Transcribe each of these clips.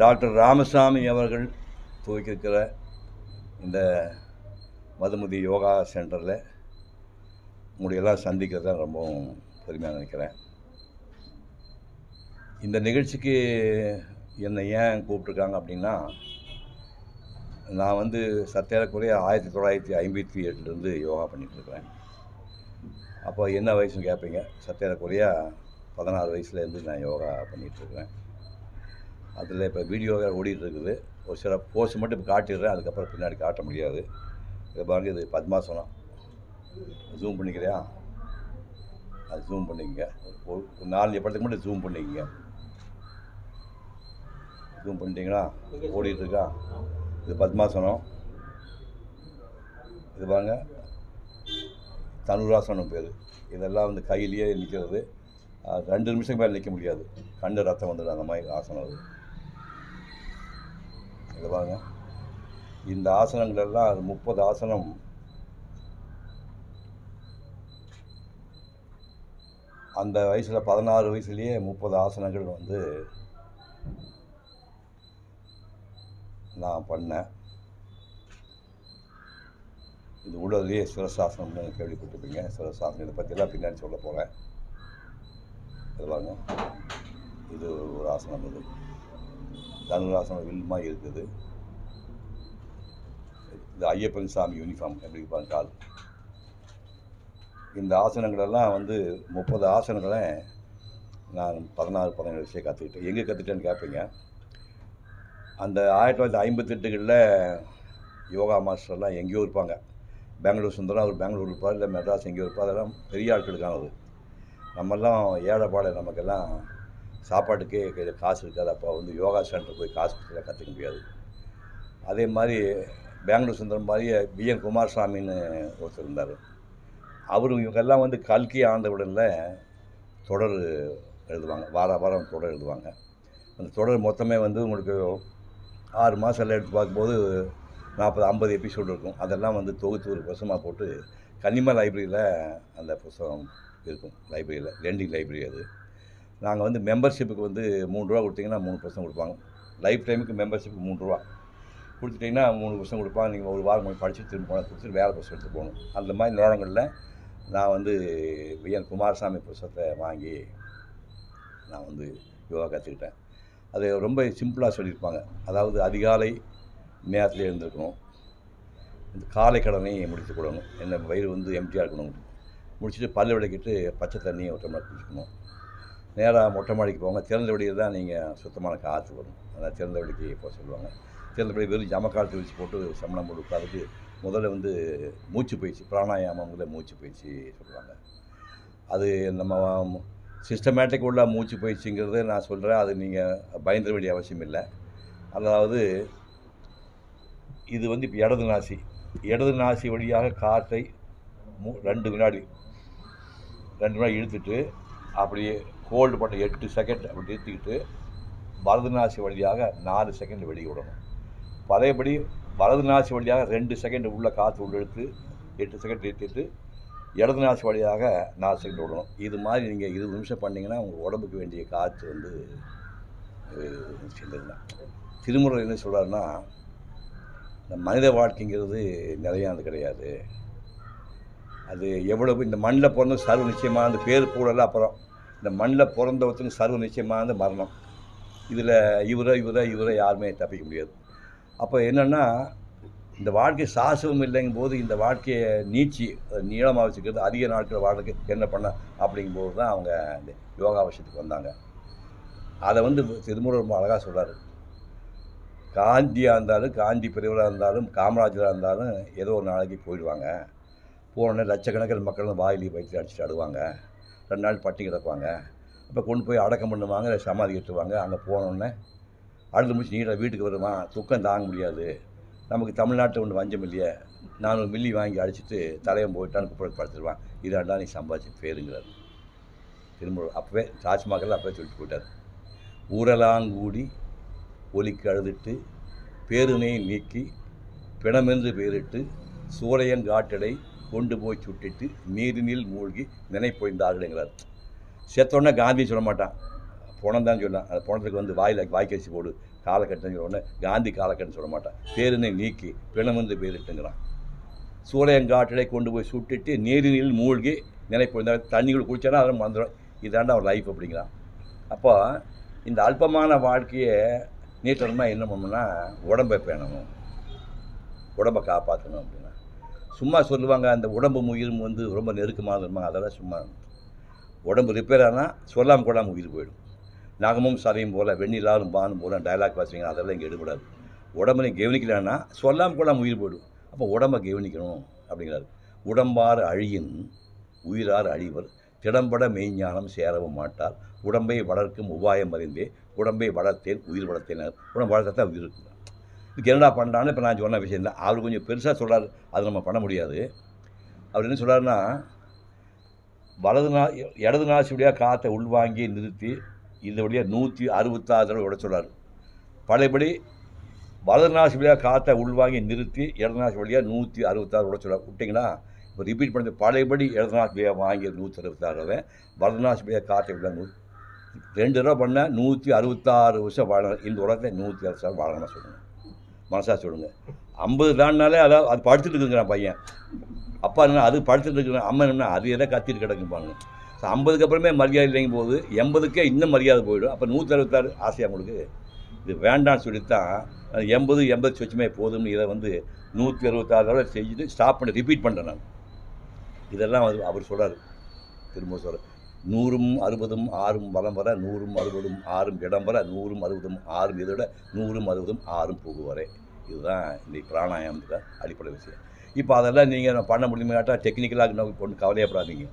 doctor Ramasamy அவர்கள் துவக்கிருக்கிற இந்த மதுமதி யோகா சென்டரில் உங்களையெல்லாம் சந்திக்கிறது தான் ரொம்பவும் பெருமையாக நினைக்கிறேன் இந்த நிகழ்ச்சிக்கு என்னை ஏன் கூப்பிட்ருக்காங்க அப்படின்னா நான் வந்து சத்தேறக்குறைய ஆயிரத்தி தொள்ளாயிரத்தி ஐம்பத்தி எட்டுலேருந்து யோகா பண்ணிகிட்ருக்குறேன் அப்போ என்ன வயசுன்னு கேட்பீங்க சத்தேறக்குறைய பதினாறு வயசுலேருந்து நான் யோகா பண்ணிகிட்ருக்குறேன் அதில் இப்போ வீடியோ வேறு ஓடிட்டுருக்குது ஒரு சில போஸ்ட் மட்டும் இப்போ காட்டிடுறேன் அதுக்கப்புறம் பின்னாடி காட்ட முடியாது இதை பாருங்க இது பத்மாசனம் ஜூம் பண்ணிக்கிறியா அது ஜூம் பண்ணிக்கங்க ஒரு நாலஞ்சு படத்துக்கு மட்டும் ஜூம் பண்ணிக்கங்க ஜூம் பண்ணிட்டீங்களா ஓடிட்டுருக்கா இது பத்மாசனம் இது பாருங்க தனுராசனம் பேர் இதெல்லாம் வந்து கையிலேயே நிற்கிறது ரெண்டு நிமிஷம் மேலே நிற்க முடியாது கண்டு ரத்தம் வந்துடும் அந்த மாதிரி ஆசனம் அது இதுவாங்க இந்த ஆசனங்கள் எல்லாம் அது முப்பது ஆசனம் அந்த வயசில் பதினாறு வயசுலேயே முப்பது ஆசனங்கள் வந்து நான் பண்ணேன் இது உள்ளதுலேயே சிரசாசனம்னு கேள்விப்பட்டிருப்பீங்க சிரசாசனம் இதை பற்றிலாம் பின்னாடி சொல்ல போகிறேன் இது இது ஒரு ஆசனம் இது தனுராசன வில் மாதிரி இருக்குது இந்த ஐயப்பன் சாமி யூனிஃபார்ம் எப்படி பார்த்தால் இந்த ஆசனங்களெல்லாம் வந்து முப்பது ஆசனங்களை நான் பதினாறு பதினேழு வருஷம் கற்றுக்கிட்டேன் எங்கே கற்றுக்கிட்டேன்னு கேட்பீங்க அந்த ஆயிரத்தி தொள்ளாயிரத்தி ஐம்பத்தெட்டுகளில் யோகா மாஸ்டர்லாம் எங்கேயோ இருப்பாங்க பெங்களூர் சுந்தரம் அவர் பெங்களூர் இருப்பார் இல்லை மெட்ராஸ் எங்கேயோ இருப்பார் அதெல்லாம் பெரிய ஆட்களுக்கானது நம்மெல்லாம் ஏழைப்பாடு நமக்கெல்லாம் சாப்பாட்டுக்கே கையில் காசு இருக்காது அப்போ வந்து யோகா சென்டர் போய் காசு கொடுத்து கற்றுக்க முடியாது அதே மாதிரி பெங்களூர் சுந்தரம் மாதிரி என் குமாரசாமின்னு ஒருத்தர் இருந்தார் அவர் இவங்கெல்லாம் வந்து கல்கி ஆண்டவுடனில் தொடர் எழுதுவாங்க வார வாரம் தொடர் எழுதுவாங்க அந்த தொடர் மொத்தமே வந்து உங்களுக்கு ஆறு மாதம் எடுத்து பார்க்கும்போது நாற்பது ஐம்பது எபிசோடு இருக்கும் அதெல்லாம் வந்து தொகுத்து ஒரு புசமாக போட்டு கன்னிமா லைப்ரரியில் அந்த புஸ்தகம் இருக்கும் லைப்ரரியில் லெண்டிங் லைப்ரரி அது நாங்கள் வந்து மெம்பர்ஷிப்புக்கு வந்து மூணு ரூபா கொடுத்தீங்கன்னா மூணு பர்சன்ட் கொடுப்பாங்க லைஃப் டைமுக்கு மெம்பர்ஷிப் மூணு ரூபா கொடுத்துட்டிங்கன்னா மூணு பர்சன்ட் கொடுப்பாங்க நீங்கள் ஒரு வாரம் கொஞ்சம் படிச்சு திரும்ப போனால் கொடுத்துட்டு வேலை புஸ்தகம் எடுத்து போகணும் அந்த மாதிரி நேரங்களில் நான் வந்து விஎன் குமாரசாமி புருஷத்தை வாங்கி நான் வந்து யோகா கற்றுக்கிட்டேன் அது ரொம்ப சிம்பிளாக சொல்லியிருப்பாங்க அதாவது அதிகாலை நேரத்தில் எழுந்திருக்கணும் இந்த காலை கடனை முடித்து கொடுக்கணும் என்ன வயிறு வந்து எம்டியாக இருக்கணும் முடிச்சுட்டு பல் விளக்கிட்டு பச்சை தண்ணியை ஒரு டம்ளர் குடிச்சுக்கணும் நேராக மொட்டை மாடிக்கு போவாங்க திறந்த வெளியில் தான் நீங்கள் சுத்தமான காற்று வரும் அதனால் திறந்த வெளிக்கு போக சொல்லுவாங்க திறந்த வெளி வெறும் ஜமக்கால் வச்சு போட்டு சமணம் போட்டு உட்காந்துட்டு முதல்ல வந்து மூச்சு பயிற்சி பிராணாயாமங்கிற மூச்சு பயிற்சி சொல்லுவாங்க அது நம்ம சிஸ்டமேட்டிக் உள்ள மூச்சு பயிற்சிங்கிறத நான் சொல்கிறேன் அது நீங்கள் பயந்துட வேண்டிய அவசியம் இல்லை அதாவது இது வந்து இப்போ இடது நாசி இடது நாசி வழியாக காற்றை மூ ரெண்டு வினாடி ரெண்டு வினாடி இழுத்துட்டு அப்படியே ஹோல்டு பண்ண எட்டு செகண்ட் அப்படி நிறுத்திக்கிட்டு வலது நாசி வழியாக நாலு செகண்ட் வெளியே விடணும் பழையபடி வலது நாசி வழியாக ரெண்டு செகண்ட் உள்ளே காற்று உள்ள எடுத்து எட்டு செகண்ட் நிறுத்திட்டு இடது நாசி வழியாக நாலு செகண்ட் விடணும் இது மாதிரி நீங்கள் இருபது நிமிஷம் பண்ணிங்கன்னா உங்கள் உடம்புக்கு வேண்டிய காற்று வந்து செல்லுதான் திருமுறை என்ன சொல்கிறாருன்னா இந்த மனித வாழ்க்கைங்கிறது நிலையானது கிடையாது அது எவ்வளவு இந்த மண்ணில் பிறந்த சர்வ நிச்சயமாக அந்த பேர் கூடலாம் அப்புறம் இந்த மண்ணில் ஒருத்தருக்கு சர்வ நிச்சயமான மரணம் இதில் இவரை இவரை இவரை யாருமே தப்பிக்க முடியாது அப்போ என்னென்னா இந்த வாழ்க்கை சாசவம் இல்லைங்கும் போது இந்த வாழ்க்கையை நீச்சி நீளமாக வச்சுக்கிறது அதிக நாட்கள் வாழ்க்கை என்ன பண்ண அப்படிங்கும்போது தான் அவங்க இந்த யோகாவசியத்துக்கு வந்தாங்க அதை வந்து திருமுறை ரொம்ப அழகாக சொல்கிறார் காந்தியாக இருந்தாலும் காந்தி பிரிவராக இருந்தாலும் காமராஜராக இருந்தாலும் ஏதோ ஒரு நாளைக்கு போயிடுவாங்க போனோடனே லட்சக்கணக்கில் மக்கள் வாயிலி வைத்து அடிச்சுட்டு அடுவாங்க ரெண்டு நாள் பட்டி கிடப்பாங்க அப்போ கொண்டு போய் அடக்கம் பண்ணுவாங்க சமாதி கட்டுவாங்க அங்கே போனோடனே அழுது முடிச்சு நீட்டாக வீட்டுக்கு வருமா துக்கம் தாங்க முடியாது நமக்கு தமிழ்நாட்டில் ஒன்று வஞ்சம் இல்லையே நானூறு மில்லி வாங்கி அடிச்சுட்டு தலையம் போயிட்டான்னு படுத்துருவான் இதாண்டா நீ சம்பாதிச்சு பேருங்கிறார் திரும்ப அப்போவே தாஜ்மஹால் அப்போவே சொல்லிட்டு போயிட்டார் ஊரலாங்கூடி கூடி ஒலிக்கு அழுதுட்டு பேருமையை நீக்கி பிணமென்று பேரிட்டு சூரையன் காட்டடை கொண்டு போய் சுட்டிட்டு நீரினில் மூழ்கி நினைப்பொழிந்தார்கள் என்கிறார் செத்தோடனே காந்தி சொல்ல மாட்டான் போனந்தான் தான் சொன்னான் அந்த பணத்துக்கு வந்து வாயில் வாய்க்கு போடு காலக்கட்டம் சொன்னோடனே காந்தி காலக்கட்டம் சொல்ல மாட்டான் பேருனை நீக்கி பிணம் வந்து பேரிட்டுங்கிறான் சூளையங்காட்டிலே கொண்டு போய் சுட்டுட்டு நீரினில் மூழ்கி நினைப்பொழிந்தார் தண்ணிகள் குளிச்சோன்னா அதெல்லாம் வந்துடும் இதாண்டா அவர் லைஃப் அப்படிங்கிறான் அப்போ இந்த அல்பமான வாழ்க்கையை நீட்டணும்னா என்ன பண்ணணும்னா உடம்பை பேணணும் உடம்பை காப்பாற்றணும் சும்மா சொல்லுவாங்க அந்த உடம்பு உயிரும் வந்து ரொம்ப நெருக்கமாக இருப்பாங்க அதெல்லாம் சும்மா உடம்பு ரிப்பேர் ஆனால் சொல்லாமல் கூடாமல் உயிர் போயிடும் நாகமும் சரையும் போல் வெண்ணிலாலும் பானும் போல டைலாக் வாசிங்க அதெல்லாம் இங்கே எடுபடாது உடம்புலையும் கவனிக்கலன்னா சொல்லாமல் கொள்ளாமல் உயிர் போயிடும் அப்போ உடம்பை கவனிக்கணும் அப்படிங்கிறாரு உடம்பார் அழியின் உயிரார் அழிவர் திடம்பட மெய்ஞானம் சேரவும் மாட்டார் உடம்பை வளர்க்கும் உபாயம் அறிந்தே உடம்பை வளர்த்தேன் உயிர் வளர்த்தேன் உடம்பு வளர்த்தா உயிர் இருக்குதான் இதுக்கு என்னடா பண்ணுறான்னு இப்போ நான் சொன்ன விஷயம் தான் அவர் கொஞ்சம் பெருசாக சொல்கிறார் அதை நம்ம பண்ண முடியாது அவர் என்ன சொல்கிறாருன்னா வலது நா இடது நாசி வழியாக காற்றை உள்வாங்கி நிறுத்தி இந்த வழியாக நூற்றி அறுபத்தாறு தடவை விட சொல்கிறார் பழையபடி வலது நாசி வழியாக காற்றை உள்வாங்கி நிறுத்தி இடது நாசி வழியாக நூற்றி அறுபத்தாறு விட சொல்கிறார் விட்டிங்கன்னா இப்போ ரிப்பீட் பண்ணி பழையபடி இடது நாசி வழியாக வாங்கி நூற்றி அறுபத்தாறு வலது நாசி வழியாக காற்றை விட நூ ரெண்டு தடவை பண்ணால் நூற்றி அறுபத்தாறு வருஷம் வாழ இந்த உலகத்தை நூற்றி அறுபத்தாறு வாழணும்னு சொல்லணும் மனசாக சொல்லுங்க ஐம்பது வேணுனாலே அதாவது அது படுத்துட்டு இருக்குங்கிறான் பையன் அப்பா என்ன அது படுத்துட்டு இருக்கிறான் அம்மா என்ன அது எதை கத்திட்டு கிடக்குப்பாங்க ஸோ ஐம்பதுக்கு அப்புறமே மரியாதை இல்லைங்க போது எண்பதுக்கே இன்னும் மரியாதை போயிடும் அப்போ நூற்றி அறுபத்தாறு ஆசையாக அவங்களுக்கு இது வேண்டாம்னு சொல்லித்தான் எண்பது எண்பது சொச்சமே போதும்னு இதை வந்து நூற்றி அறுபத்தாறு தடவை செஞ்சுட்டு ஸ்டாப் பண்ணி ரிப்பீட் பண்ணுறேன் நான் இதெல்லாம் அவர் சொல்கிறார் திரும்ப சொல்கிறார் நூறும் அறுபதும் ஆறும் வலம் வர நூறும் அறுபதும் ஆறும் இடம் வர நூறும் அறுபதும் ஆறும் இதோட நூறும் அறுபதும் ஆறும் போகு வரை இதுதான் இன்றைக்கி பிராணாயாமத்தில் அடிப்படை விஷயம் இப்போ அதெல்லாம் நீங்கள் நான் பண்ண முடியுமாட்டால் டெக்னிக்கலாக நோக்கி கொண்டு கவலையப்படாதீங்க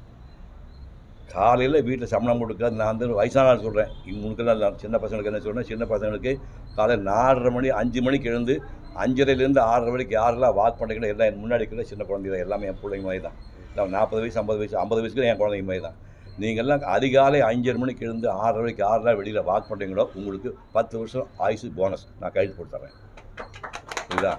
காலையில் வீட்டில் சம்பளம் கொடுக்க நான் வந்து வயசானால் சொல்கிறேன் இவங்களுக்கெல்லாம் சின்ன பசங்களுக்கு என்ன சொல்கிறேன் சின்ன பசங்களுக்கு காலையில் நாலரை மணி அஞ்சு மணிக்கு எழுந்து அஞ்சரைலேருந்து ஆறரை வரைக்கும் யாரெல்லாம் வாக் பண்ணுறீங்களோ எல்லாம் என் முன்னாடி இருக்கிற சின்ன குழந்தைங்க எல்லாமே என் பிள்ளைங்க மாதிரி தான் நாற்பது வயசு ஐம்பது வயசு ஐம்பது வயசுக்கு என் குழந்தைங்க மாதிரி தான் நீங்கள்லாம் அதிகாலை அஞ்சரை மணிக்கு எழுந்து ஆறரை மணிக்கு ஆறரை வெளியில் வாக் பண்ணுறீங்களோ உங்களுக்கு பத்து வருஷம் ஆயுசு போனஸ் நான் கைது கொடுத்துட்றேன் புரியுதா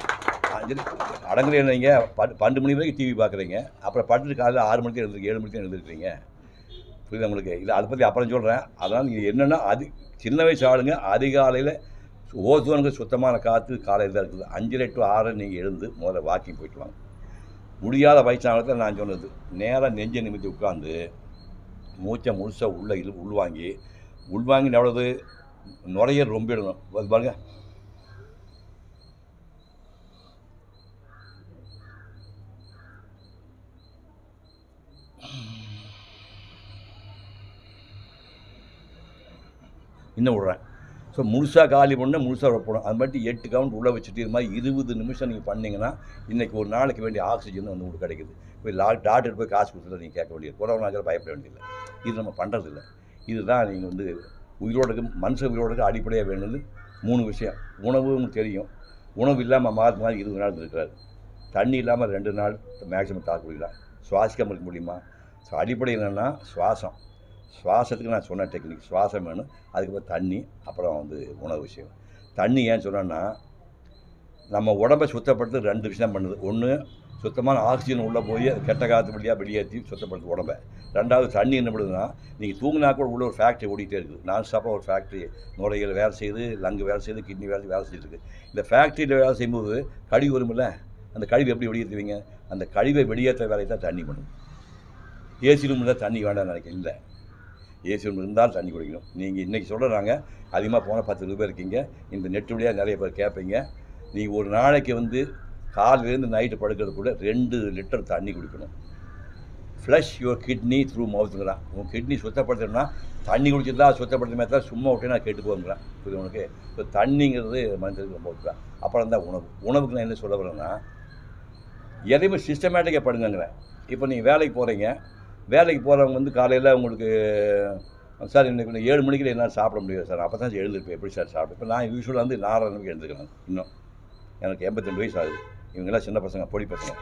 அடங்குறே இல்லைங்க பன்னெண்டு மணி வரைக்கும் டிவி பார்க்குறீங்க அப்புறம் படுத்துட்டு காலையில் ஆறு மணிக்கு எழுந்திருக்கு ஏழு மணிக்கு எழுந்திருக்கிறீங்க புரியுது உங்களுக்கு இது அதை பற்றி அப்புறம் சொல்கிறேன் அதனால் நீங்கள் என்னென்னா அது சின்ன வயசு ஆளுங்க அதிகாலையில் ஓசோனுக்கு சுத்தமான காற்று காலையில் தான் இருக்குது அஞ்சரை டு ஆறு நீங்கள் எழுந்து முதல்ல வாக்கிங் போயிட்டு வாங்க முடியாத வயசானத்தில் நான் சொன்னது நேராக நெஞ்சை நிமித்தி உட்காந்து மூச்சை முழுசாக உள்ளே இது உள்வாங்கி உள்வாங்கி எவ்வளவு நுரையீரல் ரொம்ப அது பாருங்க இன்னும் விடுறேன் ஸோ முழுசாக காலி பண்ணால் முழுசாக வைப்பணும் அது மாதிரி எட்டு கவுண்ட் உள்ளே வச்சுட்டு இது மாதிரி இருபது நிமிஷம் நீங்கள் பண்ணிங்கன்னா இன்றைக்கி ஒரு நாளைக்கு வேண்டிய ஆக்சிஜன் வந்து உங்களுக்கு கிடைக்குது இப்போ லா டாக்டர் போய் காசு கொடுத்துல நீங்கள் கேட்க வேண்டியது கொரோனாக்கால் பயப்பட வேண்டியதில்லை இது நம்ம பண்ணுறதில்ல இதுதான் நீங்கள் வந்து உயிரோடு மனுஷ உயிரோடு அடிப்படையாக வேணும்னு மூணு விஷயம் உணவு உங்களுக்கு தெரியும் உணவு இல்லாமல் மாதிரி மாதிரி இருபது நாள் இருக்கிறாரு தண்ணி இல்லாமல் ரெண்டு நாள் மேக்ஸிமம் தாக்கு குடிக்கலாம் சுவாசிக்காமல் இருக்க முடியுமா ஸோ அடிப்படை என்னென்னா சுவாசம் சுவாசத்துக்கு நான் சொன்ன டெக்னிக் சுவாசம் வேணும் அதுக்கப்புறம் தண்ணி அப்புறம் வந்து உணவு விஷயம் தண்ணி ஏன் சொன்னோன்னா நம்ம உடம்பை சுத்தப்படுத்து ரெண்டு விஷயம் பண்ணுது ஒன்று சுத்தமான ஆக்சிஜன் உள்ளே போய் கெட்ட காற்று வழியாக வெளியேற்றி சுத்தப்படுத்து உடம்பை ரெண்டாவது தண்ணி என்ன பண்ணுதுன்னா நீங்கள் தூங்கினா கூட உள்ள ஒரு ஃபேக்ட்ரி ஓடிட்டே இருக்குது நான் ஸ்டாப்பாக ஒரு ஃபேக்ட்ரி நுரைகள் வேலை செய்து லங்கு வேலை செய்து கிட்னி வேலை வேலை செய்யுது இருக்குது இந்த ஃபேக்ட்ரியில் வேலை செய்யும்போது கழிவு வரும்ல அந்த கழிவு எப்படி வெளியேற்றுவீங்க அந்த கழிவை வெளியேற்ற வேலையை தான் தண்ணி பண்ணும் ஏசி ரூமில் தண்ணி வேண்டாம் நினைக்கிறேன் இல்லை ரூம் இருந்தால் தண்ணி குடிக்கணும் நீங்கள் இன்றைக்கி சொல்கிறாங்க அதிகமாக போனால் பத்து பேர் இருக்கீங்க இந்த நெட்டு வழியாக நிறைய பேர் கேட்பீங்க நீங்கள் ஒரு நாளைக்கு வந்து காலிலேருந்து நைட்டு படுக்கிறதுக்குள்ள ரெண்டு லிட்டர் தண்ணி குடிக்கணும் ஃப்ளஷ் யுவர் கிட்னி த்ரூ மவுத்துங்கிறான் உன் கிட்னி சுத்தப்படுத்தணும்னா தண்ணி குடிச்சிருந்தா சுத்தப்படுத்தமே தான் சும்மா விட்டு நான் கேட்டு போங்கிறான் உனக்கு இப்போ தண்ணிங்கிறது மனிதர்களுக்கு ரொம்ப அப்புறம் தான் உணவு உணவுக்கு நான் என்ன சொல்ல வரேன்னா எதையுமே சிஸ்டமேட்டிக்காக பண்ணுங்கிறேன் இப்போ நீங்கள் வேலைக்கு போகிறீங்க வேலைக்கு போகிறவங்க வந்து காலையில் உங்களுக்கு சார் இன்றைக்கி ஏழு மணிக்கு என்னால் சாப்பிட முடியாது சார் அப்போ தான் எழுந்திருப்பேன் எப்படி சார் சாப்பிடுவேன் இப்போ நான் யூஸ்வலாக வந்து நாலரை மணிக்கு எழுந்துக்கிறேன் இன்னும் எனக்கு எண்பத்தெண்டு வயசு ஆகுது இவங்கெல்லாம் சின்ன பசங்க பொடி பசங்க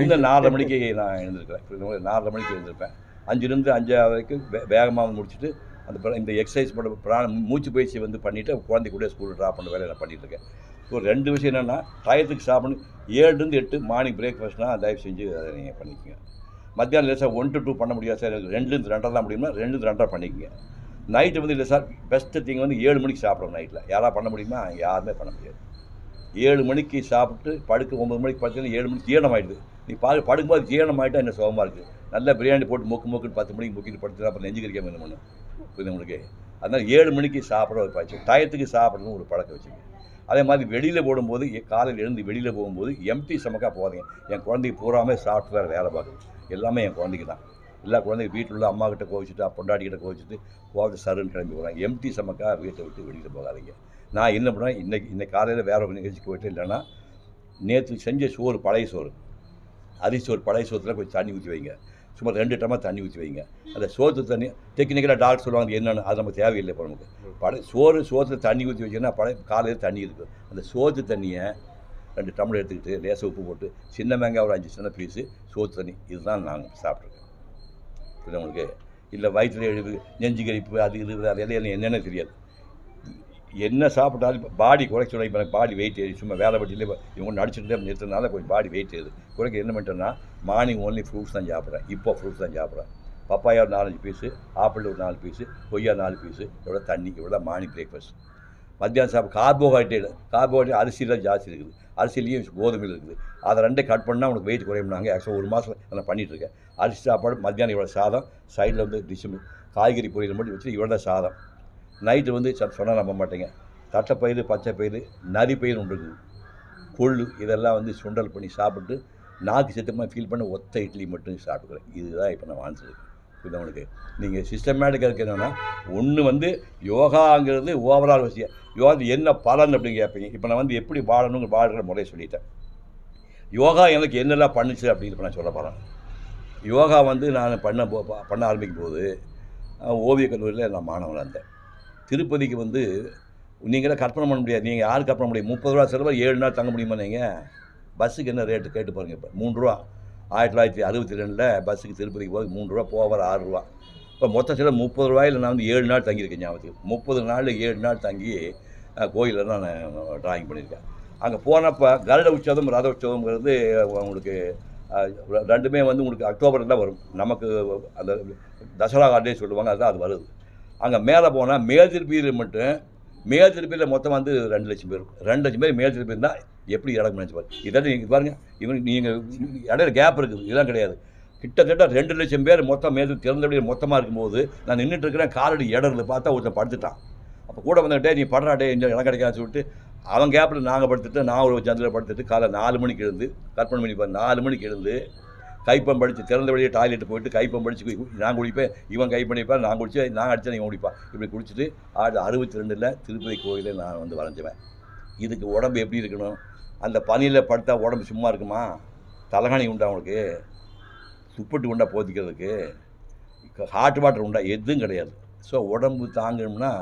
இன்னும் நாலரை மணிக்கு நான் எழுந்திருக்கிறேன் நாலரை மணிக்கு எழுந்திருப்பேன் அஞ்சுலேருந்து அஞ்சாவது வரைக்கும் வே வேகமாக முடிச்சுட்டு அந்த இந்த எக்ஸசைஸ் பண்ண பிராண மூச்சு பயிற்சி வந்து பண்ணிவிட்டு குழந்தை கூட ஸ்கூல் ட்ராப் பண்ண வேலை நான் பண்ணிட்டுருக்கேன் ஒரு ரெண்டு விஷயம் என்னென்னா டயத்துக்கு சாப்பிட்ணும் ஏழுலேருந்து எட்டு மார்னிங் பிரேக்ஃபாஸ்ட்னால் தயவு செஞ்சு அதை நீங்கள் பண்ணிக்கோங்க மத்தியானம் இல்லை சார் ஒன் டு டூ பண்ண முடியாது சார் ரெண்டுலேருந்து ரெண்டரை தான் முடியுமா ரெண்டுலேருந்து ரெண்டரை பண்ணிக்கங்க நைட்டு வந்து இல்லை சார் பெஸ்ட்டு திங்க வந்து ஏழு மணிக்கு சாப்பிட்றோம் நைட்டில் யாராக பண்ண முடியுமா யாருமே பண்ண முடியாது ஏழு மணிக்கு சாப்பிட்டு படுக்க ஒம்பது மணிக்கு பார்த்தீங்கன்னா ஏழு மணிக்கு ஜீரணம் ஆகிடுது நீ பா படுக்கும்போது ஜீரணம் ஆகிட்டா என்ன சுகமாக இருக்குது நல்லா பிரியாணி போட்டு மூக்கு மூக்குன்னு பத்து மணிக்கு முக்கிட்டு படுத்துட்டு அப்புறம் நெஞ்சு கிடைக்காம என்ன பண்ணு புரியுது உங்களுக்கு அதனால் ஏழு மணிக்கு சாப்பிட ஒரு பாய்ச்சி டயத்துக்கு சாப்பிடணும் ஒரு பழக்கம் வச்சுங்க அதே மாதிரி வெளியில் போடும்போது காலையில் எழுந்து வெளியில் போகும்போது எம்டி சமக்காக போகாதீங்க என் குழந்தைக்கு பூராமே சாஃப்ட்வேர் வேலை பார்க்குது எல்லாமே என் குழந்தைக்கு தான் எல்லா குழந்தைங்க வீட்டில் உள்ள அம்மா கிட்ட கோவிச்சுட்டு பொண்டாட்டிக்கிட்ட கோவிச்சுட்டு கோவிட்டு சருன்னு கிளம்பி போகிறாங்க எம்டி சமக்கா வீட்டை விட்டு வெளியில் போகாதீங்க நான் என்ன பண்ணுவேன் இன்றைக்கி இன்னைக்கு காலையில் வேறு ஒரு நிகழ்ச்சிக்கு போயிட்டு இல்லைன்னா நேற்று செஞ்ச சோறு பழைய சோறு அரிசோறு பழைய சோற்றுல கொஞ்சம் தண்ணி ஊற்றி வைங்க சும்மா ரெண்டு டமா தண்ணி ஊற்றி வைங்க அந்த சோற்று தண்ணி டெக்னிக்கலாக டாக்டர் சொல்லுவாங்க என்னென்னு அது நம்ம தேவையில்லை இப்போ நமக்கு பழைய சோறு சோற்றுல தண்ணி ஊற்றி வச்சோன்னா பழைய காலையில் தண்ணி இருக்குது அந்த சோற்று தண்ணியை ரெண்டு டம்ளர் எடுத்துக்கிட்டு லேசாக உப்பு போட்டு சின்ன மேங்காய் ஒரு அஞ்சு சின்ன பீஸு சோத்து தண்ணி இதுதான் நாங்கள் சாப்பிட்ருக்கோம் இது உங்களுக்கு இல்லை வயிற்றில் எழுப்பு நெஞ்சு கழிப்பு அது இது அது எல்லாம் என்னென்ன தெரியாது என்ன சாப்பிட்டாலும் பாடி குறைக்க சொல்ல இப்போ எனக்கு பாடி வெயிட் ஏறி சும்மா வேலை பட்டியிலே இவங்க நடிச்சுட்டு நிறுத்தினால கொஞ்சம் பாடி வெயிட் ஏறுது குறைக்க என்ன பண்ணிட்டேன்னா மார்னிங் ஓன்லி ஃப்ரூட்ஸ் தான் சாப்பிட்றேன் இப்போ ஃப்ரூட்ஸ் தான் சாப்பிட்றேன் பப்பாயா ஒரு நாலஞ்சு பீஸு ஆப்பிள் ஒரு நாலு பீஸு கொய்யா நாலு பீஸு இவ்வளோ தண்ணி இவ்வளோ மார்னிங் பிரேக்ஃபாஸ்ட் மத்தியானம் சாப்பிட்டு கார்போஹைட்ரேட் கார்போஹைட்ரேட் அரிசியெலாம் ஜாஸ்தி இருக்குது அரிசிலையும் கோதுமையில் இருக்குது அதை ரெண்டே கட் பண்ணால் உனக்கு வெயிட் குறையும்னாங்க ஆக்சுவலாக ஒரு மாதம் நான் பண்ணிகிட்ருக்கேன் அரிசி சாப்பாடு மத்தியானம் இவ்வளோ சாதம் சைடில் வந்து டிஷ்ஷு காய்கறி பொரியல் மட்டும் வச்சு இவ்வளோ சாதம் நைட்டு வந்து சொன்னால் நம்ப மாட்டேங்க தட்டை பயிர் பச்சை பயிறு நரி பயிர் ஒன்று இருக்குது கொள்ளு இதெல்லாம் வந்து சுண்டல் பண்ணி சாப்பிட்டு நாக்கு சத்தமாக ஃபீல் பண்ண ஒத்த இட்லி மட்டும் சாப்பிட்டுக்கிறேன் இதுதான் இப்போ நான் வாழ்ந்துருக்கேன் புரியுது உங்களுக்கு நீங்கள் சிஸ்டமேட்டிக்காக இருக்கணும்னா ஒன்று வந்து யோகாங்கிறது ஓவரால் விஷயம் யோகா என்ன பலன் அப்படின்னு கேட்பீங்க இப்போ நான் வந்து எப்படி வாழணுங்கிற வாழ்கிற முறையை சொல்லிட்டேன் யோகா எனக்கு என்னெல்லாம் பண்ணுச்சு அப்படின்னு நான் சொல்ல போகிறேன் யோகா வந்து நான் பண்ண போ பண்ண ஆரம்பிக்கும் போது ஓவியக் கல்லூரியில் நான் மாணவன் இருந்தேன் திருப்பதிக்கு வந்து நீங்களே கற்பனை பண்ண முடியாது நீங்கள் யாரும் கற்பனை முடியாது முப்பது ரூபா செலவு ஏழு நாள் தங்க முடியுமா நீங்கள் பஸ்ஸுக்கு என்ன ரேட்டு கேட்டு பாருங்கள் இப்போ மூணு ரூபா ஆயிரத்தி தொள்ளாயிரத்தி அறுபத்தி ரெண்டில் பஸ்ஸுக்கு திருப்பதிக்கு போய் மூணு ரூபா போவார் ஆறு ரூபா இப்போ மொத்த சில முப்பது ரூபாயில் நான் வந்து ஏழு நாள் தங்கியிருக்கேன் ஞாபகத்துக்கு முப்பது நாளில் ஏழு நாள் தங்கி கோயிலில் நான் ட்ராயிங் பண்ணியிருக்கேன் அங்கே போனப்போ கருட உற்சவம் ரத உற்சவங்கிறது உங்களுக்கு ரெண்டுமே வந்து உங்களுக்கு அக்டோபரில் தான் வரும் நமக்கு அந்த தசரா கார்டே சொல்லுவாங்க அதுதான் அது வருது அங்கே மேலே போனால் மேல் திருப்பியில் மட்டும் மேல் திருப்பியில் மொத்தம் வந்து ரெண்டு லட்சம் பேர் ரெண்டு லட்சம் பேர் மேல் திருப்பி இருந்தால் எப்படி இறங்க நினச்சி பாருங்க இதெல்லாம் நீங்கள் பாருங்கள் இவங்க நீங்கள் இடையில கேப் இருக்குது இதெல்லாம் கிடையாது கிட்டத்தட்ட ரெண்டு லட்சம் பேர் மொத்தம் மேல் திறந்தபடியில் மொத்தமாக இருக்கும்போது நான் நின்றுட்டு இருக்கிறேன் காலடி இடர்ல பார்த்தா ஒருத்தன் படுத்துட்டான் அப்போ கூட வந்துக்கிட்டே நீ படுறாட்டே இந்த இடம் கிடைக்காது சொல்லிட்டு அவன் கேப்பில் நாங்கள் படுத்துட்டு நான் ஒரு சந்தில் படுத்துட்டு காலை நாலு மணிக்கு எழுந்து கற்பனை மணி நாலு மணிக்கு எழுந்து கைப்பம் படித்து திறந்த வழியே டாய்லெட் போயிட்டு கைப்பம் படித்து நான் குடிப்பேன் இவன் கை பண்ணிப்பேன் நான் குடிச்சு நான் அடித்தேன் இவன் குடிப்பான் இப்படி குடிச்சிட்டு ஆயிரத்தி அறுபத்தி ரெண்டில் திருப்பதி கோயிலில் நான் வந்து வரைஞ்சுவேன் இதுக்கு உடம்பு எப்படி இருக்கணும் அந்த பனியில் படுத்தா உடம்பு சும்மா இருக்குமா தலகாணி உண்டா அவனுக்கு துப்பட்டு உண்டா போதிக்கிறதுக்கு ஹாட் வாட்டர் உண்டா எதுவும் கிடையாது ஸோ உடம்பு தாங்கணும்னா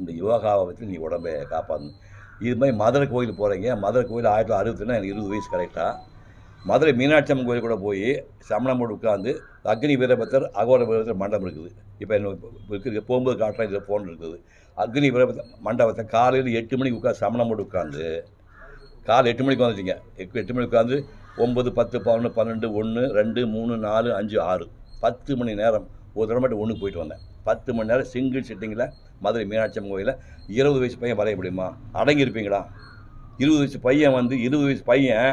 இந்த யோகாவை பற்றி நீ உடம்பை காப்பாற்றணும் இது மாதிரி மதுரை கோயில் போகிறீங்க மதுரை கோயில் ஆயிரத்தி தொள்ளாயிரத்தி எனக்கு இருபது வயசு கரெக்டாக மதுரை மீனாட்சி அம்மன் கோயில் கூட போய் சமணமோடு உட்காந்து அக்னி வீரபத்தர் அகோர வீரபத்தர் மண்டபம் இருக்குது இப்போ என்ன இருக்குது போகும்போது காட்டுறேன் இதில் ஃபோன் இருக்குது அக்னி வீரபத்தர் மண்டபத்தை காலையில் எட்டு மணிக்கு உட்காந்து போட்டு உட்காந்து காலை எட்டு மணிக்கு வந்துட்டீங்க எட்டு மணிக்கு உட்காந்து ஒம்பது பத்து பதினொன்று பன்னெண்டு ஒன்று ரெண்டு மூணு நாலு அஞ்சு ஆறு பத்து மணி நேரம் ஒரு தடவை மட்டும் ஒன்று போயிட்டு வந்தேன் பத்து மணி நேரம் சிங்கிள் செட்டிங்கில் மதுரை மீனாட்சி அம்மன் கோயிலில் இருபது வயசு பையன் வரைய முடியுமா அடங்கியிருப்பீங்களா இருபது வயசு பையன் வந்து இருபது வயசு பையன்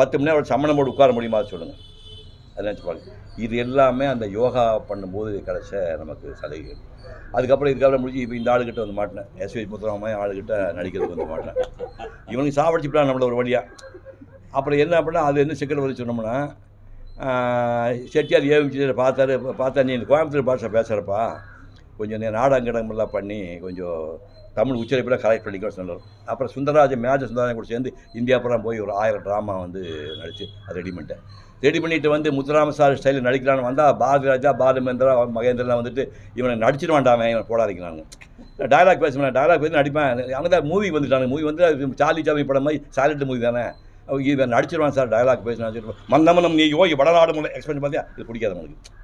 பத்து மணி நேரம் சமணம் போட்டு உட்கார முடியுமா சொல்லுங்கள் அதை நினச்சி பாருங்க இது எல்லாமே அந்த யோகா பண்ணும்போது கிடச்ச நமக்கு சலுகைகள் அதுக்கப்புறம் இதுக்கப்புறம் முடிஞ்சு இப்போ இந்த ஆளுகிட்ட வந்து மாட்டினேன் எஸ்வி முத்துராமைய ஆளுகிட்ட நடிக்கிறதுக்கு வந்து மாட்டினேன் இவனுக்கு சாவடிச்சுட்டான் நம்மள ஒரு வழியாக அப்புறம் என்ன அப்படின்னா அது என்ன சிக்கல் வந்து சொன்னோம்னா செட்டியார் ஏவிச்சு பார்த்தாரு பார்த்தா நீ கோயம்புத்தூர் பாஷை பேசுகிறப்பா கொஞ்சம் நீ நாடகங்கடமெல்லாம் பண்ணி கொஞ்சம் தமிழ் உச்சரிப்பில் கலெக்ட் பண்ணிக்கணும் சொன்னார் அப்புறம் சுந்தரராஜ மேஜர் சுந்தரராஜன் கூட சேர்ந்து இந்தியா போய் ஒரு ஆயிரம் ட்ராமா வந்து நடித்து அதை ரெடி பண்ணிட்டேன் ரெடி பண்ணிட்டு வந்து முத்துராமசாரி ஸ்டைலில் நடிக்கலான்னு வந்தால் பாரதிராஜா மகேந்திரா மகேந்திரா வந்துட்டு இவனை நடிச்சிட வேண்டாமே இவனை போடாதீங்களாங்க டைலாக் பேசுவேன் டைலாக் பேசி நடிப்பேன் அங்கே தான் மூவி வந்துட்டாங்க மூவி வந்து சார்லி சாமி படம் மாதிரி சாலிட் மூவி தானே இவன் நடிச்சிருவான் சார் டைலாக் பேசுவேன் மந்தமனம் நீ யோகி வடநாடு எக்ஸ்பென்ஸ் பார்த்தியா இது பிடிக்காது உங்களுக்கு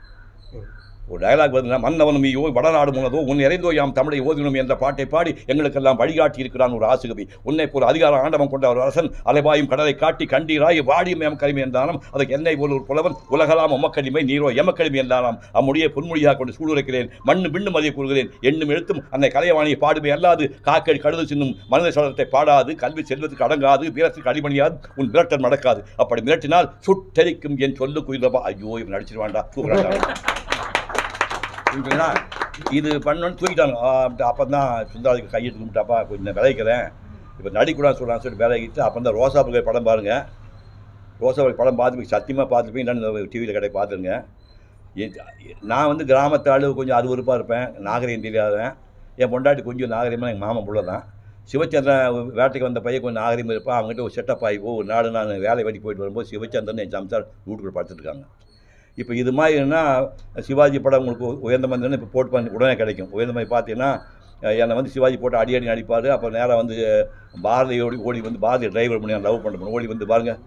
ஒரு டயலாக் வருதுன்னா மன்னவனும் ஐயோ வடநாடு முன்னதோ உன் இறைந்தோ யாம் தமிழை ஓதினும் என்ற பாட்டை பாடி எங்களுக்கெல்லாம் வழிகாட்டி இருக்கிறான் ஒரு ஆசுகவி உன்னை போல் அதிகார ஆண்டவம் கொண்ட ஒரு அரசன் அலைபாயும் கடலை காட்டி கண்டீராய் வாடியும் எம் என்றாலும் அதற்கு என்னை போல் ஒரு புலவன் உலகலாம் உமக்கடிமை நீரோ எமக்கடிமை என்றாலும் அம்முடியை பொன்மொழியாக கொண்டு சூடுரைக்கிறேன் மண்ணு மின்னும் மதிய கூறுகிறேன் எண்ணும் எழுத்தும் அந்த கலைவாணியை பாடுமே அல்லாது காக்கடி கழுது சின்னும் மனித சோழத்தை பாடாது கல்வி செல்வதற்கு அடங்காது வீரத்துக்கு அடிமணியாது உன் மிரட்டல் நடக்காது அப்படி மிரட்டினால் சுட்டரிக்கும் என் சொல்லுக்கு ஐயோ இவன் நடிச்சிருவான்டா ஓகேங்களா இது பண்ணணும்னு தூக்கிட்டாங்க அப்போ தான் சுந்தாளுக்கு கையை தூக்கிட்டாப்பா கொஞ்சம் நான் விளைக்கிறேன் இப்போ நடிக்கூடாது சொல்கிறான்னு சொல்லி விளையிட்டு அப்போ தான் ரோசா புகை படம் பாருங்கள் ரோசா படம் பார்த்து சத்தியமாக பார்த்துருப்பீங்க என்னென்னு டிவியில் கடை பார்த்துருங்க நான் வந்து கிராமத்தாள் கொஞ்சம் அறுவறுப்பாக இருப்பேன் நாகரிகம் தெரியாதவன் என் பொண்டாட்டி கொஞ்சம் நாகரிகமாக எங்கள் மாமன் பிள்ளை தான் சிவச்சந்திரன் வேட்டைக்கு வந்த பையன் கொஞ்சம் நாகரிகம் இருப்பான் அவங்ககிட்ட ஒரு செட்டப் ஆகிப்போ ஒரு நாடு நான் வேலை வெட்டி போயிட்டு வரும்போது சிவச்சந்திரன் என் சம்சார் வீட்டுக்குள்ள படுத்துட்டுருக்காங்க இப்போ இது மாதிரினா சிவாஜி படம் உங்களுக்கு உயர்ந்த மாதிரி இப்போ போட்டு பண்ணி உடனே கிடைக்கும் உயர்ந்த மாதிரி பார்த்தீங்கன்னா என்னை வந்து சிவாஜி போட்டு அடி அடி அடிப்பார் அப்போ நேராக வந்து பாரதி ஓடி ஓடி வந்து பாரதி டிரைவர் பண்ணி லவ் பண்ணுறேன் ஓடி வந்து பாருங்கள்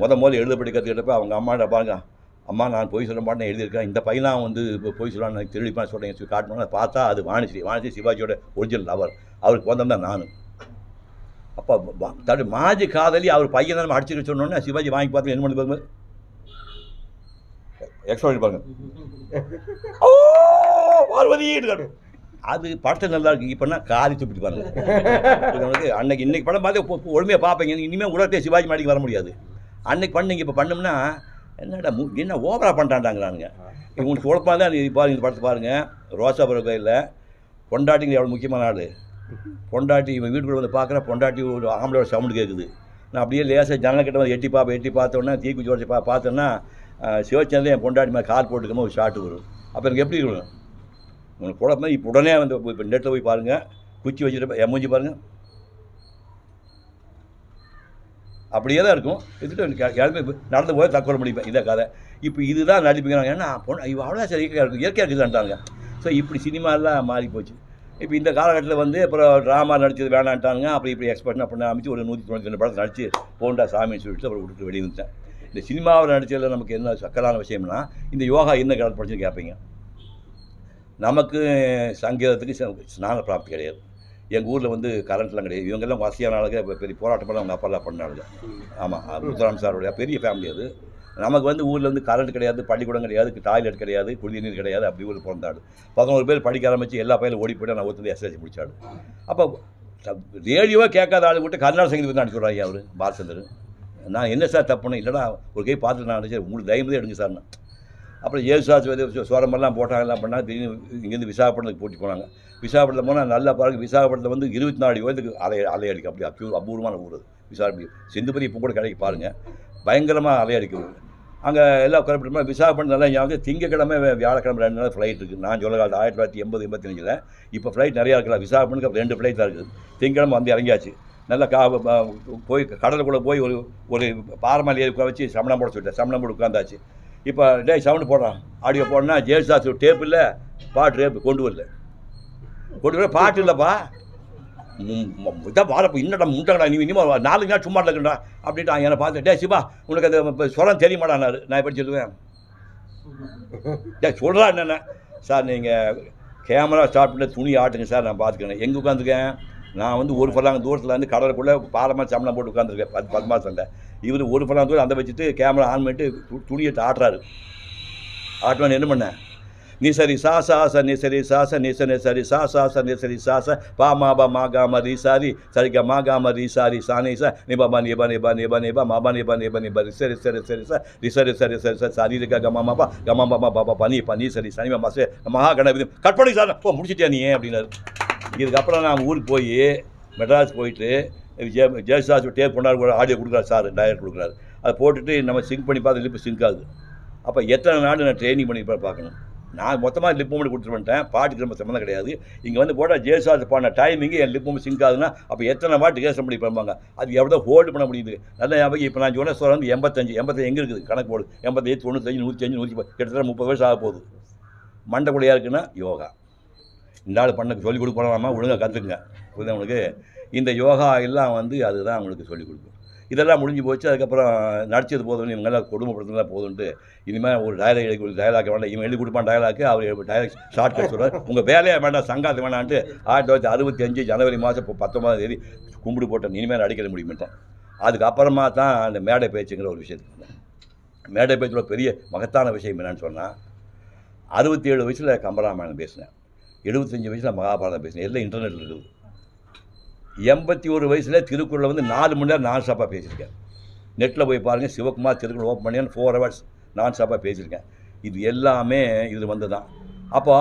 முத முதல்ல எழுத படிக்கிறதுக்கிட்டப்ப அவங்க அம்மாட்ட பாருங்க அம்மா நான் பொய் சொல்ல மாட்டேன் எழுதியிருக்கேன் இந்த பையனாக வந்து இப்போ பொய் சொல்லான்னு எனக்கு திருடிப்பான்னு சொல்கிறேன் காட்டணும் பார்த்தா அது வாணிஸ்ரீ வாணிஸ்ரீ சிவாஜியோட ஒரிஜினல் லவர் அவருக்கு வந்தோம் தான் நானும் அப்போ தடு மாஜி காதலி அவர் பையன் தான் அடிச்சுக்க சொன்னோன்னே சிவாஜி வாங்கி பார்த்து என்ன பண்ணி பார்க்கும்போது எக்ஸ்ட்ரா அடிப்பாங்க ஓ பார்வதி அது படத்தில் நல்லா இருக்கு இப்போனா காதி துப்பிட்டு பாருங்க அன்னைக்கு இன்னைக்கு படம் பார்த்து ஒழுமையாக பார்ப்பீங்க இனிமேல் உலகத்தையே சிவாஜி மாடிக்கு வர முடியாது அன்னைக்கு பண்ணுங்க இப்போ பண்ணோம்னா என்னடா மு என்ன ஓவரா பண்ணுறாண்டாங்கிறானுங்க உங்களுக்கு உழப்பாக தான் இது பாருங்க இந்த படத்தை பாருங்க ரோசா பரவாயில்ல பொண்டாட்டிங்க எவ்வளோ முக்கியமான ஆள் பொண்டாட்டி இவன் வீட்டுக்குள்ள வந்து பார்க்குற பொண்டாட்டி ஒரு ஆம்பளோட சவுண்டு கேட்குது நான் அப்படியே லேசாக ஜன்னல் கிட்ட வந்து எட்டி பார்ப்பேன் எட்டி பார்த்தோன்னா தீக்குச்சி உடச்சி பா பார்த்தோன்னா சிவச்சந்திரன் என் பொண்டாடி மாதிரி கார் போட்டுக்கமோ ஒரு ஷாட்டு வரும் அப்போ எனக்கு எப்படி இருக்கணும் உனக்கு குழப்பம் இப்போ உடனே வந்து இப்போ நெட்டில் போய் பாருங்கள் குச்சி வச்சுட்டு என் மூஞ்சி பாருங்கள் அப்படியே தான் இருக்கும் எடுத்துகிட்டு எனக்கு நடந்து போய் தற்கொலை முடிப்பேன் இதே கதை இப்போ இதுதான் நடிப்புங்கிறாங்க ஏன்னா பொண்ணு இவ்வளோ அவ்வளோ சரி இயற்கையாக இருக்கும் இயற்கையாக இருக்குதான்ட்டாங்க ஸோ இப்படி சினிமாலாம் மாறி போச்சு இப்போ இந்த காலகட்டத்தில் வந்து அப்புறம் ட்ராமா நடிச்சது வேணான்ட்டாங்க அப்படி இப்படி எக்ஸ்பர்ட்னு பண்ண அமைச்சு ஒரு நூற்றி தொண்ணூற்றி ரெண்டு படத்தை நடிச்சு போண்டா சாமின்னு சொல்லிட்டு அப்புறம் விட்டுட்டு வெளியே வந்துட்டேன் இந்த சினிமாவில் நடித்ததில் நமக்கு என்ன சக்கரான விஷயம்னா இந்த யோகா என்ன கடல் படிச்சுன்னு கேட்பீங்க நமக்கு சங்கீதத்துக்கு ஸ்நான பிராப்தி கிடையாது எங்கள் ஊரில் வந்து கரண்ட்லாம் கிடையாது இவங்கெல்லாம் வசதியான இப்போ பெரிய போராட்டம் பண்ண அவங்க அப்பெல்லாம் பண்ணாளுங்க ஆமாம் முத்துராம் சாருடைய பெரிய ஃபேமிலி அது நமக்கு வந்து ஊரில் வந்து கரண்ட் கிடையாது பள்ளிக்கூடம் கிடையாது டாய்லெட் கிடையாது குடிநீர் கிடையாது அப்படி ஊரில் பிறந்தாடு பதினோரு பேர் படிக்க ஆரம்பித்து எல்லா பயிலும் ஓடி போய்ட்டு நான் ஒருத்தர் எஸ்எஸ்சி முடிச்சாடு அப்போ ரேடியோவே கேட்காத ஆளு மட்டும் கர்நாடக சங்கீதத்தை அனுப்பிச்சுடுறாங்க அவர் பாலச்சந்தர் நான் என்ன சார் தப்புனேன் இல்லைனா ஒரு கை பார்த்துட்டு நான் நினச்சேன் உங்களுக்கு தைரியமே எடுங்க சார் நான் அப்புறம் ஏசுவாசி சோரமெல்லாம் போட்டாங்க எல்லாம் பண்ணாங்க திடீர்னு இங்கேருந்து விசாகப்பட்டினத்துக்கு போட்டி போனாங்க விசாகப்பட்டினம் போனால் நல்லா பாருங்கள் விசாகப்பட்டினம் வந்து இருபத்தி நாலு வயதுக்கு அலை அலையடிக்கும் அப்படி அப்யூர் அபூர்வமான ஊர் விசாகப்பட்டி சிந்துபதி இப்போ கூட கிடைக்கு பாருங்கள் பயங்கரமாக அலையடிக்கும் அங்கே எல்லாம் குறிப்பிட்ட விசாகப்பட்டினம் நல்லா ஞாபகம் திங்கக்கிழமை வியாழக்கிழமை ரெண்டு நாள் ஃப்ளைட் இருக்குது நான் சொல்ல காலத்து ஆயிரத்தி தொள்ளாயிரத்தி எண்பது எண்பத்தஞ்சில் இப்போ ஃப்ளைட் நிறையா இருக்கலாம் அப்புறம் ரெண்டு ஃப்ளைட் தான் இருக்குது திங்கக்கிழமை வந்து இறங்கியாச்சு நல்லா கா போய் கடலுக்குள்ளே போய் ஒரு ஒரு பாரமல் ஏறி வச்சு சமணம் போட சொல்லிட்டேன் சமணம் போட உட்காந்தாச்சு இப்போ டே சவுண்டு போடுறான் ஆடியோ போடனா ஜெயலலிதா டேப் இல்லை பாட்டு டேப் கொண்டு வரல கொண்டு வர பாட்டு இல்லைப்பா இதான் வாழப்போ இன்னடா முண்டங்கடா நீ இனிமேல் நாலு நாள் சும்மா இருக்குடா அப்படின்ட்டு என்னை பார்த்து டே சிவா உனக்கு அந்த சொல்ல தெரியுமாடானாரு நான் எப்படி சொல்லுவேன் டே சொல்கிறா என்னென்ன சார் நீங்கள் கேமரா ஸ்டார்ட் பண்ண துணி ஆட்டுங்க சார் நான் பார்த்துக்கிறேன் எங்கே உட்காந்துக்கேன் நான் வந்து ஒரு ஃபலாங்க தூரத்தில் வந்து கடலுக்குள்ளே பாலமாக சம்பளம் போட்டு உட்காந்துருக்கேன் பத்து மாதத்தில் இவர் ஒரு ஃபலாங்க தூரம் அந்த வச்சுட்டு கேமரா ஆன் பண்ணிட்டு து துணியை ஆட்டுறாரு ஆட்டுவான் என்ன பண்ணேன் நீ சரி சா சா ச நீ சரி சா ச நீ சரி சரி சா சா ச நீ சரி சா ச பா மா பா மா கா ம சாரி சரி கா மா கா ம ரீ சாரி சா நீ சா நீ பா நீ பா நீ பா நீ பா நீ பா மா பா நீ பா நீ பா நீ பா ரி சரி சரி சரி ச நீ சரி சரி சரி சார் சாரி இருக்கா கமா மா பா கமா மா பா பா பா பா நீ பா நீ சரி சனி மா மாசே மகா கணபதி கட் பண்ணி சார் ஓ முடிச்சிட்டியா நீ ஏன் அப்படின்னாரு இதுக்கப்புறம் நான் ஊருக்கு போய் மெட்ராஸ் போயிட்டு ஜே ஜெயசுதாஸ் டேப் கொண்டாடு கூட ஆடியோ கொடுக்குறாரு சார் டயர் கொடுக்குறாரு அதை போட்டுட்டு நம்ம சிங்க் பண்ணி பார்த்து லிப்பு சிங்க் ஆகுது அப்போ எத்தனை நாள் நான் ட்ரைனிங் பண்ணி பார்க்கணும் நான் மொத்தமாக லிப் மூமெண்ட் கொடுத்துட்டு வந்துட்டேன் பாட்டுக்கு நம்ம சம்மந்தம் கிடையாது இங்கே வந்து போட்டால் ஜெயசுதாஸ் பண்ண டைமிங்கு என் லிப் மூமெண்ட் சிங்க் ஆகுதுன்னா அப்போ எத்தனை பாட்டு கேஸ் பண்ணி பண்ணுவாங்க அது எவ்வளோ ஹோல்டு பண்ண முடியுது நல்ல ஞாபகம் இப்போ நான் சொன்ன சொல்ல வந்து எண்பத்தஞ்சு எண்பத்தஞ்சு எங்கே இருக்குது கணக்கு போடு எண்பத்தஞ்சு தொண்ணூத்தஞ்சு நூற்றி அஞ்சு நூற்றி கிட்டத்தட்ட முப்பது வருஷம் ஆக போகுது மண்டை இருக்குன்னா யோகா இந்த ஆள் பண்ண சொல்லிக் கொடுப்போம்னா ஒழுங்காக கற்றுக்குங்க புரியுது உங்களுக்கு இந்த யோகா எல்லாம் வந்து அதுதான் அவங்களுக்கு சொல்லிக் கொடுக்கும் இதெல்லாம் முடிஞ்சு போச்சு அதுக்கப்புறம் நடிச்சது போதும் இவங்கெல்லாம் குடும்பப்படுத்தினா போதும்ட்டு இனிமேல் ஒரு டயலாக் எழுதி கொடு டயலாக் வேண்டாம் இவன் எழுதி கொடுப்பான் டயலாக்கு அவர் டயலாக் ஷார்ட் கட் சொல்கிறார் உங்கள் வேலையை வேண்டாம் சங்காத்து வேணான்ட்டு ஆயிரத்தி தொள்ளாயிரத்தி அறுபத்தி அஞ்சு ஜனவரி மாதம் இப்போ பத்தொம்பது தேதி கும்பிடு போட்டேன் இனிமேல் அடிக்கிற முடியுமெட்டேன் அதுக்கப்புறமா தான் அந்த மேடை பேச்சுங்கிற ஒரு விஷயத்துக்கு மேடை பேச்சோட பெரிய மகத்தான விஷயம் என்னன்னு சொன்னால் அறுபத்தி ஏழு வயசில் கம்பராமாயணம் பேசினேன் எழுபத்தஞ்சி வயசில் மகாபாரதம் பேசினேன் எல்லாம் இன்டர்நெட் இருக்குது எண்பத்தி ஒரு வயசில் திருக்குறளை வந்து நாலு மணி நேரம் நான் ஸ்டாப்பாக பேசியிருக்கேன் நெட்டில் போய் பாருங்கள் சிவகுமார் திருக்குறள் ஓப்பன் பண்ணி ஃபோர் ஹவர்ஸ் நான் ஸ்டாப்பாக பேசியிருக்கேன் இது எல்லாமே இது வந்து தான் அப்போ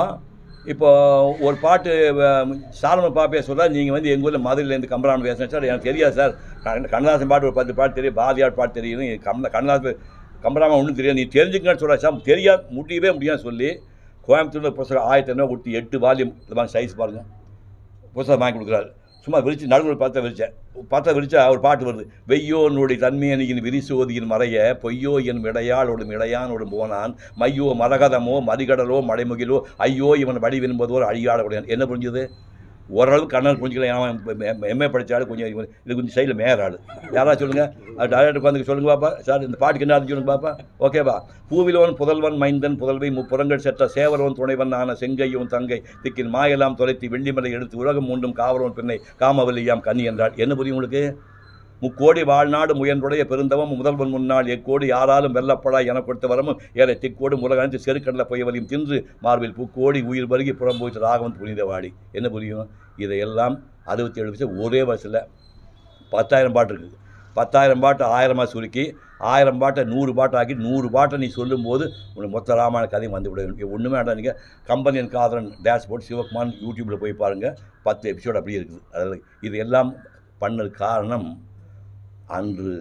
இப்போ ஒரு பாட்டு சாரம பாப்பே சொல்கிறார் நீங்கள் வந்து எங்கள் ஊரில் மதுரையிலேருந்து கம்பரான் பேசுகிறேன் சார் எனக்கு தெரியாது சார் கண்ணதாசன் பாட்டு ஒரு பத்து பாட்டு தெரியும் பாரதியார் பாட்டு தெரியும் கண்ண கண்ணதாசன் கம்பராமன் ஒன்றும் தெரியாது நீ தெரிஞ்சுக்கன்னு சொல்கிறா சார் தெரியாது முடியவே முடியாது சொல்லி கோயம்புத்தூர் புஸ்தகம் ஆயிரத்தி ஐநூறு கொடுத்து எட்டு வால்யூம் இந்த மாதிரி சைஸ் பாருங்கள் புஸ்தகம் வாங்கி கொடுக்குறாரு சும்மா விரித்து நடுவில் பார்த்தா விரித்தேன் பார்த்தா விரிச்சா ஒரு பாட்டு வருது வெய்யோ என்னுடைய தன்மையனியின் விரிசோதியின் மறைய பொய்யோ என் இடையாளோடும் இடையானோடும் போனான் மையோ மரகதமோ மறிகடலோ மடைமுகிலோ ஐயோ இவன் வடிவென்பதோ அழியாள என்ன புரிஞ்சுது ஓரளவுக்கு கண்ணால் புரிஞ்சுக்கலாம் ஏன்னா எம்ஏ படித்தாலும் கொஞ்சம் இது கொஞ்சம் சைடில் மேயர் ஆள் யாராவது சொல்லுங்கள் அது டேரக்டர் உட்காந்து சொல்லுங்கள் பாப்பா சார் இந்த பாட்டுக்கு என்ன சொல்லுங்கள் பாப்பா ஓகேவா பூவிலோன் புதல்வன் மைந்தன் புதல்வை முப்புறங்கள் செற்ற சேவரோன் துணைவன் ஆன செங்கையும் தங்கை திக்கின் மாயெல்லாம் தொலைத்து வெள்ளிமலை எடுத்து உலகம் மூண்டும் காவரோன் பின்னை காமவல்லியாம் கன்னி என்றாள் என்ன புரியும் உங்களுக்கு முக்கோடி வாழ்நாடு முயன்றுடைய பெருந்தவம் முதல்வன் முன்னால் எக்கோடு யாராலும் வெல்லப்படா என கொடுத்த வரமும் ஏழை திக்கோடு முலகணித்து செருக்கடல பொய்வலையும் தின்று மார்பில் புக்கோடி உயிர் பருகி புறம்போச்சு ராகவன் புனிதவாடி என்ன புரியும் இதையெல்லாம் அறுபத்தி ஏழு வயசு ஒரே வயசில் பத்தாயிரம் பாட்டு இருக்குது பத்தாயிரம் பாட்டை ஆயிரமாக சுருக்கி ஆயிரம் பாட்டை நூறு பாட்டாக்கி நூறு பாட்டை நீ சொல்லும்போது உனக்கு மொத்த ராமாயண கதையும் வந்துவிடும் ஒன்றுமே வேண்டாம் நீங்கள் கம்பனியன் காதலன் டேஷ் போட்டு சிவகுமார் யூடியூப்பில் போய் பாருங்கள் பத்து எபிசோடு அப்படியே இருக்குது அதில் இது எல்லாம் பண்ணது காரணம் அன்று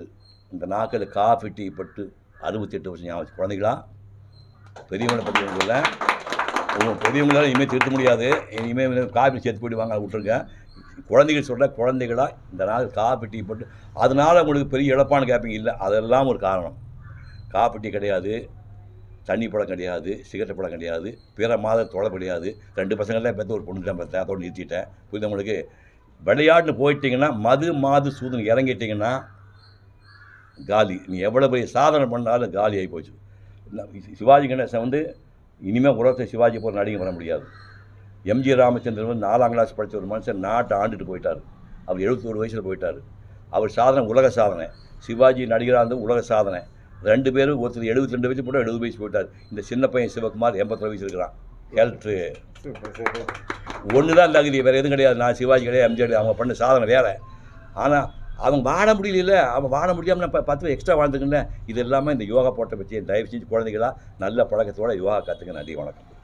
இந்த நாக்கில் காஃபி டீ பட்டு அறுபத்தி எட்டு வருஷம் ஞாபகம் குழந்தைகளா பெரியவங்களை பெரியவங்க இல்லை பெரியவங்களால் பெரியவங்களால இனிமேல் திருத்த முடியாது இனிமேல் காஃபி சேர்த்து போயிட்டு வாங்க விட்டுருங்க குழந்தைகள் சொல்கிற குழந்தைகளாக இந்த நாள் காஃபி டீ போட்டு அதனால் உங்களுக்கு பெரிய இழப்பான கேப்பிங் இல்லை அதெல்லாம் ஒரு காரணம் காஃபி டீ கிடையாது தண்ணி படம் கிடையாது சிகரெட் படம் கிடையாது பிற மாத தொலை கிடையாது ரெண்டு பசங்கள்லாம் பெற்ற ஒரு பொண்ணு தான் பார்த்தேன் அதோடு நிறுத்திட்டேன் புரியுது உங்களுக்கு விளையாட்டுன்னு போயிட்டிங்கன்னா மது மாது சூதன் இறங்கிட்டிங்கன்னா காலி நீ எவ்வளோ போய் சாதனை பண்ணாலும் காலி ஆகி போச்சு சிவாஜி கணேசன் வந்து இனிமேல் உலகத்தை சிவாஜி போகிற நடிகை வர முடியாது எம்ஜி ராமச்சந்திரன் வந்து நாலாம் கிளாஸ் படித்த ஒரு மனுஷன் நாட்டை ஆண்டுட்டு போயிட்டார் அவர் எழுபத்தோரு வயசில் போயிட்டார் அவர் சாதனை உலக சாதனை சிவாஜி நடிகராக இருந்தது உலக சாதனை ரெண்டு பேரும் ஒருத்தர் எழுபத்தி ரெண்டு வயசு போட்டு எழுபது வயசு போயிட்டார் இந்த சின்ன பையன் சிவகுமார் எண்பத்தொரு வயசு இருக்கிறான் கேரக்டரு ஒன்று தான் தகுதி வேறு எதுவும் கிடையாது நான் சிவாஜி கிடையாது எம்ஜிஆர் அவங்க பண்ண சாதனை வேறு ஆனால் அவன் வாட முடியல அவன் வாட முடியாமல் நான் பத்து எக்ஸ்ட்ரா வாழ்ந்துக்கிட்டேன் இது எல்லாமே இந்த யோகா போட்ட பற்றி தயவு செஞ்சு குழந்தைகளாக நல்ல பழக்கத்தோட யோகா கற்றுக்க நன்றி வணக்கம்